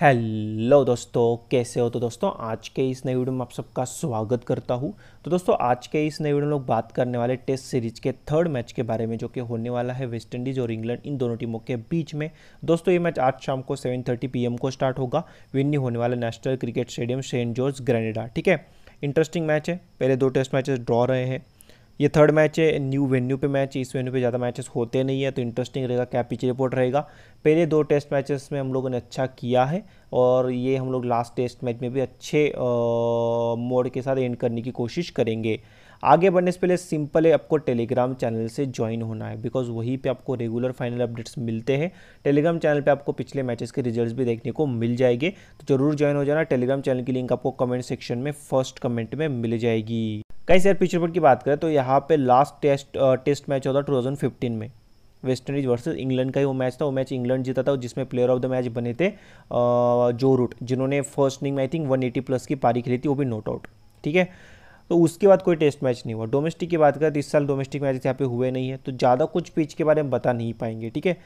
hello दोस्तों कैसे हो तो दोस्तों आज के इस नए वीडियो में आप सबका स्वागत करता हूँ तो दोस्तों आज के इस नए वीडियो में लोग बात करने वाले टेस्ट सीरीज के थर्ड मैच के बारे में जो कि होने वाला है वेस्ट इंडीज़ और इंग्लैंड इन दोनों टीमों के बीच में दोस्तों ये मैच आज शाम को 7:30 थर्टी को स्टार्ट होगा विन्नी होने वाला national cricket stadium St George Grenada ठीक है इंटरेस्टिंग मैच है पहले दो टेस्ट मैचेस ड्रॉ रहे हैं ये थर्ड मैच है न्यू वेन्यू पे मैच इस वेन्यू पे ज़्यादा मैचेस होते नहीं है तो इंटरेस्टिंग रहेगा क्या पिच रिपोर्ट रहेगा पहले दो टेस्ट मैचेस में हम लोगों ने अच्छा किया है और ये हम लोग लास्ट टेस्ट मैच में भी अच्छे मोड के साथ एंड करने की कोशिश करेंगे आगे बढ़ने से पहले सिंपल है आपको टेलीग्राम चैनल से ज्वाइन होना है बिकॉज वहीं पे आपको रेगुलर फाइनल अपडेट्स मिलते हैं टेलीग्राम चैनल पे आपको पिछले मैचेस के रिजल्ट्स भी देखने को मिल जाएंगे तो जरूर ज्वाइन हो जाना टेलीग्राम चैनल की लिंक आपको कमेंट सेक्शन में फर्स्ट कमेंट में मिल जाएगी कहीं सर पिच पर की बात करें तो यहाँ पे लास्ट टेस्ट टेस्ट मैच होता टू थाउजेंड फिफ्टीन में वेस्ट इंडीज वर्सेज इंग्लैंड का ही वो मैच था वो मैच इंग्लैंड जीता था जिसमें प्लेयर ऑफ द मैच बने थे जो रूट जिन्होंने फर्स्ट इनिंग में आई थिंक वन प्लस की पारी खेली थी वो भी नोट आउट ठीक है तो उसके बाद कोई टेस्ट मैच नहीं हुआ डोमेस्टिक की बात करें तो इस साल डोमेस्टिक मैच यहाँ पे हुए नहीं है तो ज़्यादा कुछ पिच के बारे में बता नहीं पाएंगे ठीक है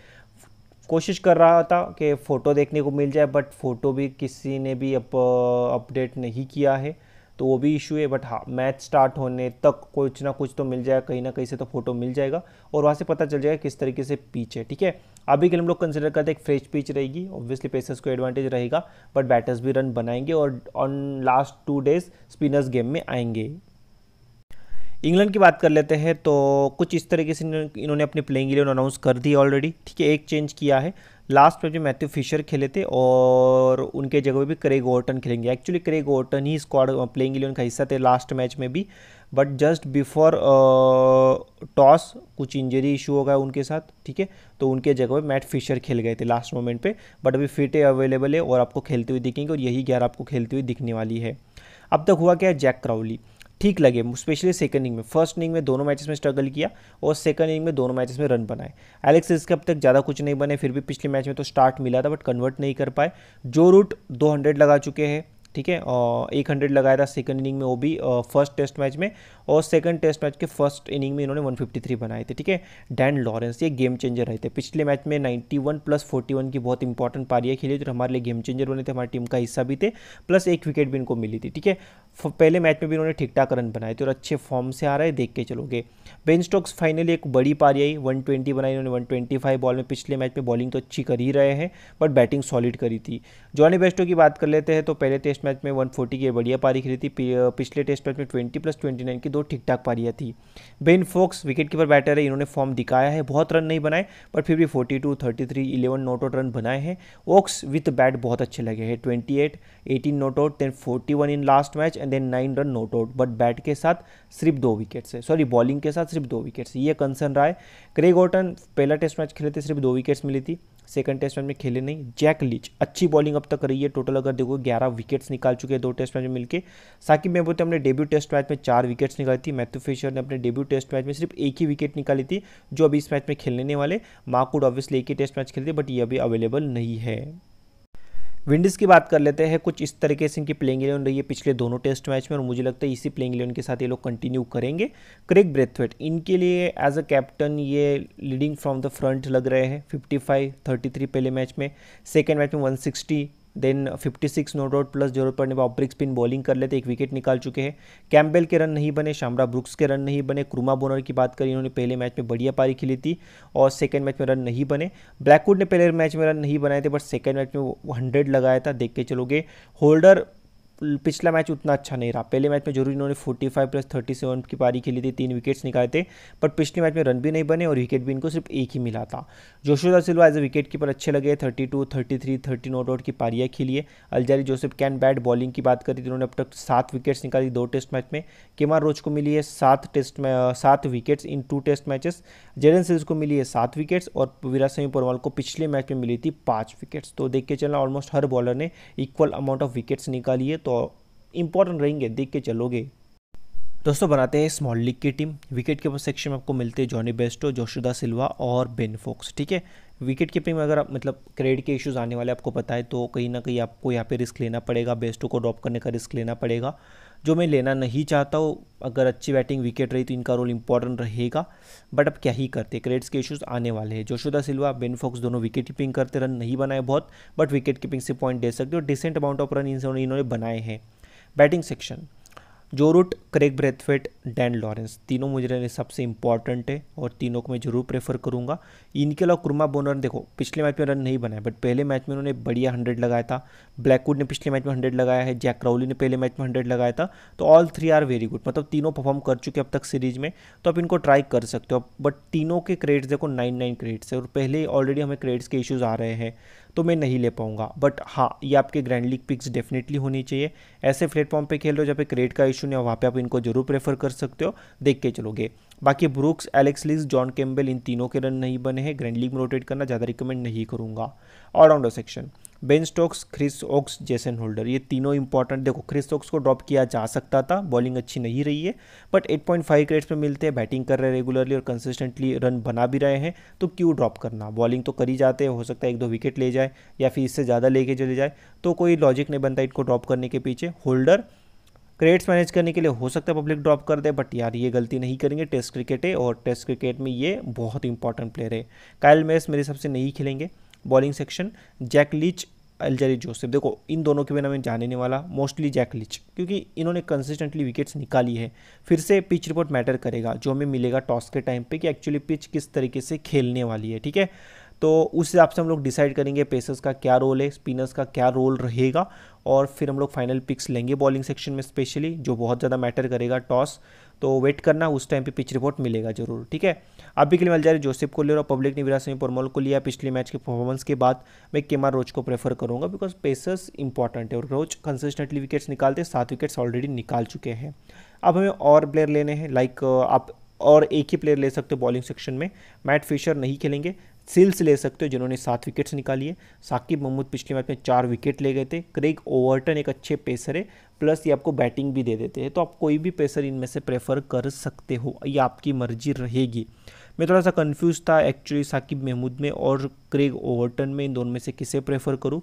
कोशिश कर रहा था कि फ़ोटो देखने को मिल जाए बट फ़ोटो भी किसी ने भी अप अपडेट नहीं किया है तो वो भी इशू है बट हाँ मैच स्टार्ट होने तक कुछ ना कुछ तो मिल जाएगा कहीं ना कहीं से तो फोटो मिल जाएगा और वहाँ से पता चल जाएगा किस तरीके से पिच है ठीक है अभी के लिए हम लोग कंसिडर करते हैं एक फ्रेश पिच रहेगी ऑब्वियसली पेसर्स को एडवांटेज रहेगा बट बैटर्स भी रन बनाएंगे और on last two days spinners game में आएंगे इंग्लैंड की बात कर लेते हैं तो कुछ इस तरीके से इन्होंने अपनी प्लेइंग इलेवन अनाउंस कर दी ऑलरेडी ठीक है एक चेंज किया है लास्ट में जो मैथ्यू फिशर खेले थे और उनके जगह भी क्रेग ओर्टन खेलेंगे एक्चुअली क्रेग ओर्टन ही स्क्वाड प्लेइंग इलेवन का हिस्सा थे लास्ट मैच में भी बट जस्ट बिफोर टॉस कुछ इंजरी इशू हो गया उनके साथ ठीक है तो उनके जगह पे मैट फिशर खेल गए थे लास्ट मोमेंट पे बट अभी फिट है अवेलेबल है और आपको खेलते हुए दिखेंगे और यही ग्यारह आपको खेलते हुए दिखने वाली है अब तक हुआ क्या है जैक क्राउली ठीक लगे स्पेशली सेकंड इनिंग में फर्स्ट इनिंग में दोनों मैचेस में स्ट्रगल किया और सेकंड इनिंग में दोनों मैचेस में रन बनाए एलेक्स इसके अब तक ज़्यादा कुछ नहीं बने फिर भी पिछले मैच में तो स्टार्ट मिला था बट कन्वर्ट नहीं कर पाए जो रूट 200 लगा चुके हैं ठीक है एक हंड्रेड लगाया था सेकंड इनिंग में वो भी फर्स्ट टेस्ट मैच में और सेकंड टेस्ट मैच के फर्स्ट इनिंग में इन्होंने 153 बनाए थे ठीक है डैन लॉरेंस ये गेम चेंजर रहे थे पिछले मैच में 91 प्लस 41 की बहुत इंपॉर्टेंट पारियाँ खेली जो हमारे लिए गेम चेंजर बने थे हमारी टीम का हिस्सा भी थे प्लस एक विकेट भी इनको मिली थी ठीक है पहले मैच में भी इन्होंने ठीक ठाक रन बनाए थे और अच्छे फॉर्म से आ रहे देख के चलोगे बेन स्टॉक्स फाइनली एक बड़ी पारी आई ट्वेंटी बनाई इन्होंने फाइव बॉल में पिछले मैच में बॉलिंग तो अच्छी कर ही रहे हैं बट बैटिंग सॉलिड करी थी जॉनी बेस्टो की बात कर लेते हैं तो पहले टेस्ट टेस्ट मैच में 140 की बढ़िया पारी खेली थी पिछले टेस्ट मैच में 20 प्लस 29 की दो ठीक ठाक पारियाँ थी Ben Foakes wicket keeper batter है इन्होंने फॉर्म दिखाया है बहुत रन नहीं बनाए पर फिर भी 42, 33, 11 नोट आउट रन बनाए हैं ओक्स विथ बैट बहुत अच्छे लगे हैं twenty eight eighteen not out then one in last match and then nine run not out but bat के साथ सिर्फ दो विकेट्स है सॉरी बॉलिंग के साथ सिर्फ दो विकेट्स ये कंसर्न रहा है क्रेग ऑटन पहला टेस्ट मैच खेले थे सिर्फ दो विकेट्स मिली थी सेकंड टेस्ट मैच में खेले नहीं जैक लीच अच्छी बॉलिंग अब तक रही है टोटल अगर देखो 11 विकेट्स निकाल चुके हैं दो टेस्ट मैच में मिलकर साकिब मैं बोलते अपने डेब्यू टेस्ट मैच में चार विकेट्स निकाली थी मैथ्यू फिशर ने अपने डेब्यू टेस्ट मैच में सिर्फ एक ही विकेट निकाली थी जो अभी इस मैच में खेलने वाले माकुड ऑब्वियसली एक ही टेस्ट मैच खेलते बट ये अभी अवेलेबल नहीं है विंडीज़ की बात कर लेते हैं कुछ इस तरीके से इनकी प्लेइंग इलेवन रही है पिछले दोनों टेस्ट मैच में और मुझे लगता है इसी प्लेइंग इलेवन के साथ ये लोग कंटिन्यू करेंगे क्रिक ब्रेथवेट इनके लिए एज अ कैप्टन ये लीडिंग फ्रॉम द फ्रंट लग रहे हैं 55 33 पहले मैच में सेकेंड मैच में 160 देन 56 नो डॉट प्लस जरूरत पड़ने पर ऑब्रिक स्पिन बॉलिंग कर लेते एक विकेट निकाल चुके हैं कैम्बेल के रन नहीं बने शामरा ब्रुक्स के रन नहीं बने क्रूमा बोनर की बात करी इन्होंने पहले मैच में बढ़िया पारी खेली थी और सेकेंड मैच में रन नहीं बने ब्लैकवुड ने पहले मैच में रन नहीं बनाए थे बट सेकेंड मैच में वो हंड्रेड लगाया था देख के चलोगे होल्डर पिछला मैच उतना अच्छा नहीं रहा पहले मैच में जरूर इन्होंने 45 प्लस 37 की पारी खेली थी तीन विकेट्स निकाले थे पर पिछले मैच में रन भी नहीं बने और विकेट भी इनको सिर्फ एक ही मिला था Joshua Da Silva as a wicket keeper अच्छे लगे 32, 33, 30 नॉट आउट की पारियाँ खेली है Alzarri Joseph can bat bowling की बात करी इन्होंने अब तक सात विकेट्स निकाली दो टेस्ट मैच में केमार रोज को मिली है सात टेस्ट सात wickets in two test matches Jayden Seales को मिली है सात विकेट्स और विराट सिंह परवाल को पिछले मैच में मिली थी पाँच विकेट्स तो देख के चलना ऑलमोस्ट हर बॉलर ने इक्वल अमाउंट ऑफ विकेट्स निकाली है तो तो इंपॉर्टेंट रहेंगे देख के चलोगे दोस्तों बनाते हैं स्मॉल लीग की टीम विकेट कीपर सेक्शन में आपको मिलते हैं जॉनी बेस्टो जोशुदा सिल्वा और बेन फोक्स ठीक है विकेट कीपिंग में अगर आप मतलब क्रेडिट के इश्यूज आने वाले आपको पता है तो कहीं ना कहीं आपको यहाँ पे रिस्क लेना पड़ेगा बेस्टो को ड्रॉप करने का रिस्क लेना पड़ेगा जो मैं लेना नहीं चाहता हूँ अगर अच्छी बैटिंग विकेट रही तो इनका रोल इंपॉर्टेंट रहेगा बट अब क्या ही करते क्रेडिट्स के इशूज़ आने वाले हैं जोशोदा सिल्वा बेन फॉक्स दोनों विकेट कीपिंग करते रन नहीं बनाए बहुत बट विकेट कीपिंग से पॉइंट दे सकते हो डिसेंट अमाउंट ऑफ रन इन्होंने बनाए हैं batting section Joe Root Kraigg Brathwaite Dan Lawrence तीनों मुझे लिए सबसे इंपॉर्टेंट है और तीनों को मैं जरूर प्रेफर करूंगा इनके अलावा कुरमा बोनर देखो पिछले मैच में रन नहीं बनाया बट पहले मैच में उन्होंने बढ़िया हंड्रेड लगाया था ब्लैकवुड ने पिछले मैच में हंड्रेड लगाया है जैक राउली ने पहले मैच में हंड्रेड लगाया था तो all three are very good मतलब तीनों परफॉर्म कर चुके अब तक सीरीज में तो आप इनको ट्राई कर सकते हो बट तीनों के क्रेडिट्स देखो नाइन नाइन क्रेडिट्स है और पहले ऑलरेडी हमें क्रेडिट्स के इशूज़ आ रहे हैं तो मैं नहीं ले पाऊंगा बट हाँ ये आपके ग्रैंड लीग पिक्स डेफिनेटली होनी चाहिए ऐसे प्लेटफॉर्म पे खेल रहे हो जहाँ पे क्रेड का इशू नहीं हो वहाँ पे आप इनको जरूर प्रेफर कर सकते हो देख के चलोगे बाकी Brooks Alex Lees John Campbell इन तीनों के रन नहीं बने हैं ग्रैंड लीग में रोटेट करना ज़्यादा रिकमेंड नहीं करूँगा allrounder section Ben Stokes Chris Woakes Jason Holder ये तीनों इंपॉर्टेंट देखो क्रिस ओक्स को ड्रॉप किया जा सकता था बॉलिंग अच्छी नहीं रही है बट 8.5 पॉइंट फाइव क्रेट्स में मिलते हैं बैटिंग कर रहे हैं रेगुलरली और कंसिस्टेंटली रन बना भी रहे हैं तो क्यों ड्रॉप करना बॉलिंग तो करी जाते हैं हो सकता है एक दो विकेट ले जाए या फिर इससे ज़्यादा लेके चले जाए तो कोई लॉजिक नहीं बनता इनको ड्रॉप करने के पीछे होल्डर क्रेट्स मैनेज करने के लिए हो सकता है पब्लिक ड्रॉप कर दे बट यार ये गलती नहीं करेंगे टेस्ट क्रिकेट है और टेस्ट क्रिकेट में ये बहुत इंपॉर्टेंट प्लेयर है कायल मेस मेरे हिसाब से नहीं खेलेंगे bowling section Jack Leach Alzarri Joseph देखो इन दोनों के बिना मैं जाने नहीं वाला मोस्टली जैक लिच क्योंकि इन्होंने कंसिस्टेंटली विकेट्स निकाली है फिर से पिच रिपोर्ट मैटर करेगा जो हमें मिलेगा टॉस के टाइम पे कि एक्चुअली पिच किस तरीके से खेलने वाली है ठीक है तो उस हिसाब से हम लोग डिसाइड करेंगे पेसर्स का क्या रोल है स्पिनर्स का क्या रोल रहेगा और फिर हम लोग फाइनल पिक्स लेंगे बॉलिंग सेक्शन में स्पेशली जो बहुत ज़्यादा मैटर करेगा टॉस तो वेट करना उस टाइम पे पिच रिपोर्ट मिलेगा जरूर ठीक है अभी के लिए मिल जा रही जोसेफ को ले और पब्लिक ने विरासत में परमोल को लिया पिछले मैच के परफॉर्मेंस के बाद मैं केमार रोज को प्रेफर करूंगा बिकॉज पेसर्स इंपॉर्टेंट है और रोच कंसिस्टेंटली विकेट्स निकालते सात विकेट्स ऑलरेडी निकाल चुके हैं अब हमें और प्लेयर लेने हैं लाइक आप और एक ही प्लेयर ले सकते हो बॉलिंग सेक्शन में मैट फिशर नहीं खेलेंगे सिल्स ले सकते हो जिन्होंने सात विकेट्स निकाली है साकिब महमूद पिछले मैच में चार विकेट ले गए थे क्रेग ओवरटन एक अच्छे पेसर है प्लस ये आपको बैटिंग भी दे देते हैं तो आप कोई भी पेसर इनमें से प्रेफर कर सकते हो ये आपकी मर्जी रहेगी मैं थोड़ा सा कन्फ्यूज़ था एक्चुअली साकिब महमूद में और क्रेग ओवरटन में इन दोनों में से किसे प्रेफर करूँ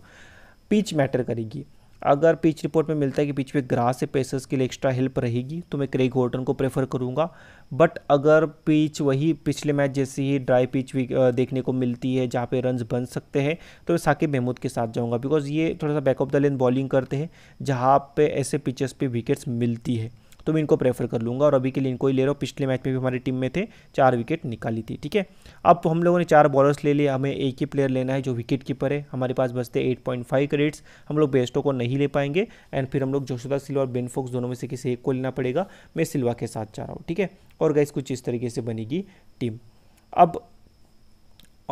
पिच मैटर करेगी अगर पिच रिपोर्ट में मिलता है कि पिच पे ग्रास से पेसर्स के लिए एक्स्ट्रा हेल्प रहेगी तो मैं क्रेग होर्टन को प्रेफर करूंगा बट अगर पिच वही पिछले मैच जैसी ही ड्राई पिच देखने को मिलती है जहाँ पे रन्स बन सकते हैं तो मैं साकिब महमूद के साथ जाऊँगा बिकॉज ये थोड़ा सा back of the length bowling करते हैं जहाँ पे ऐसे पिचेस पे विकेट्स मिलती है तो मैं इनको प्रेफर कर लूँगा और अभी के लिए इनको ही ले रहा हूँ पिछले मैच में भी हमारी टीम में थे चार विकेट निकाली थी ठीक है अब हम लोगों ने चार बॉलर्स ले लिए हमें एक ही प्लेयर लेना है जो विकेट कीपर है हमारे पास बचते एट पॉइंट फाइव क्रेडिट्स हम लोग बेस्टों को नहीं ले पाएंगे एंड फिर हम लोग जोशुदा सिल्वा और बेनफोक्स दोनों में से किसी एक को लेना पड़ेगा मैं सिल्वा के साथ चाह रहा हूँ ठीक है और गैस कुछ इस तरीके से बनेगी टीम अब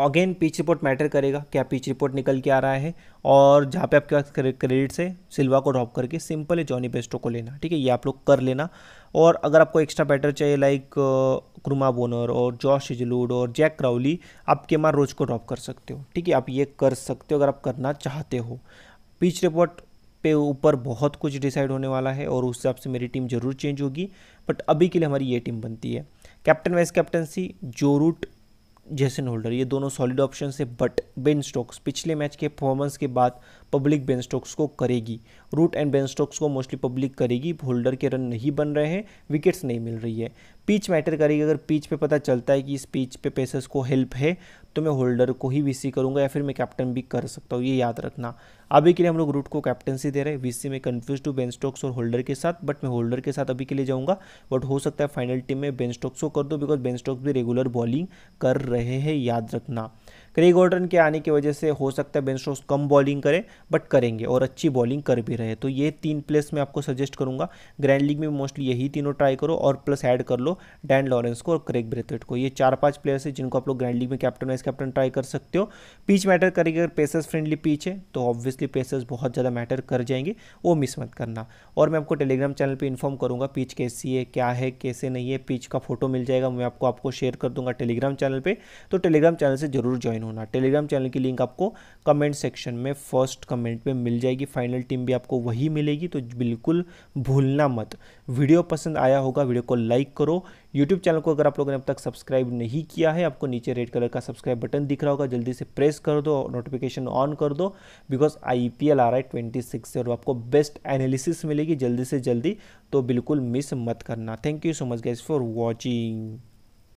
अगेन पिच रिपोर्ट मैटर करेगा क्या पिच रिपोर्ट निकल के आ रहा है और जहाँ पे आपके पास क्रेडिट से सिल्वा को ड्रॉप करके सिंपल है जॉनी बेस्टो को लेना ठीक है ये आप लोग कर लेना और अगर आपको एक्स्ट्रा बैटर चाहिए लाइक क्रुमा बोनर और जॉश हिजलूड और जैक क्राउली आप मार रोज को ड्रॉप कर सकते हो ठीक है आप ये कर सकते हो अगर आप करना चाहते हो पिच रिपोर्ट पे ऊपर बहुत कुछ डिसाइड होने वाला है और उस हिसाब से मेरी टीम जरूर चेंज होगी बट अभी के लिए हमारी ये टीम बनती है captain vice captaincy Joe Root Jason Holder ये दोनों सॉलिड ऑप्शन है बट बेन स्टोक्स पिछले मैच के परफॉर्मेंस के बाद पब्लिक बेन स्टोक्स को करेगी रूट एंड बेन स्टोक्स को मोस्टली पब्लिक करेगी होल्डर के रन नहीं बन रहे हैं विकेट्स नहीं मिल रही है पिच मैटर करेगी अगर पिच पे पता चलता है कि इस पिच पे पेसर्स को हेल्प है तो मैं होल्डर को ही वीसी करूँगा या फिर मैं कैप्टन भी कर सकता हूँ ये याद रखना अभी के लिए हम लोग रूट को कैप्टनसी दे रहे हैं वीसी में कन्फ्यूज टू बेन स्टॉक्स और होल्डर के साथ बट मैं होल्डर के साथ अभी के लिए जाऊँगा बट हो सकता है फाइनल टीम में बेन स्टॉक्स को कर दो बिकॉज बेन स्टॉक्स भी रेगुलर बॉलिंग कर रहे हैं याद रखना क्रेग ऑर्डन के आने की वजह से हो सकता है बेनस्ट्रोस कम बॉलिंग करें बट करेंगे और अच्छी बॉलिंग कर भी रहे तो ये तीन प्लेस मैं आपको सजेस्ट करूँगा ग्रैंड लीग में मोस्टली यही तीनों ट्राई करो और प्लस ऐड कर लो डैन लॉरेंस को और क्रेग ब्रेथवेट को ये चार पाँच प्लेयर्स हैं जिनको आप लोग ग्रैंड लीग में कैप्टन वाइस कैप्टन ट्राई कर सकते हो पिच मैटर करेगी अगर पेसर्स फ्रेंडली पीच है तो ऑब्वियसली पेसर्स बहुत ज़्यादा मैटर कर जाएंगे वो मिस मत करना और मैं आपको टेलीग्राम चैनल पर इन्फॉर्म करूँगा पिच कैसी है क्या है कैसे नहीं है पिच का फोटो मिल जाएगा मैं आपको आपको शेयर कर दूंगा टेलीग्राम चैनल पर तो टेलीग्राम चैनल से जरूर ज्वाइन होना टेलीग्राम चैनल की लिंक आपको कमेंट सेक्शन में फर्स्ट कमेंट में मिल जाएगी फाइनल टीम भी आपको वही मिलेगी तो बिल्कुल भूलना मत वीडियो पसंद आया होगा वीडियो को लाइक करो यूट्यूब चैनल को अगर आप लोगों ने अब तक सब्सक्राइब नहीं किया है आपको नीचे रेड कलर का सब्सक्राइब बटन दिख रहा होगा जल्दी से प्रेस कर दो नोटिफिकेशन ऑन कर दो बिकॉज आई पी एल आ रहा है ट्वेंटी सिक्स से और आपको बेस्ट एनालिसिस मिलेगी जल्दी से जल्दी तो बिल्कुल मिस मत करना thank you so much guys for watching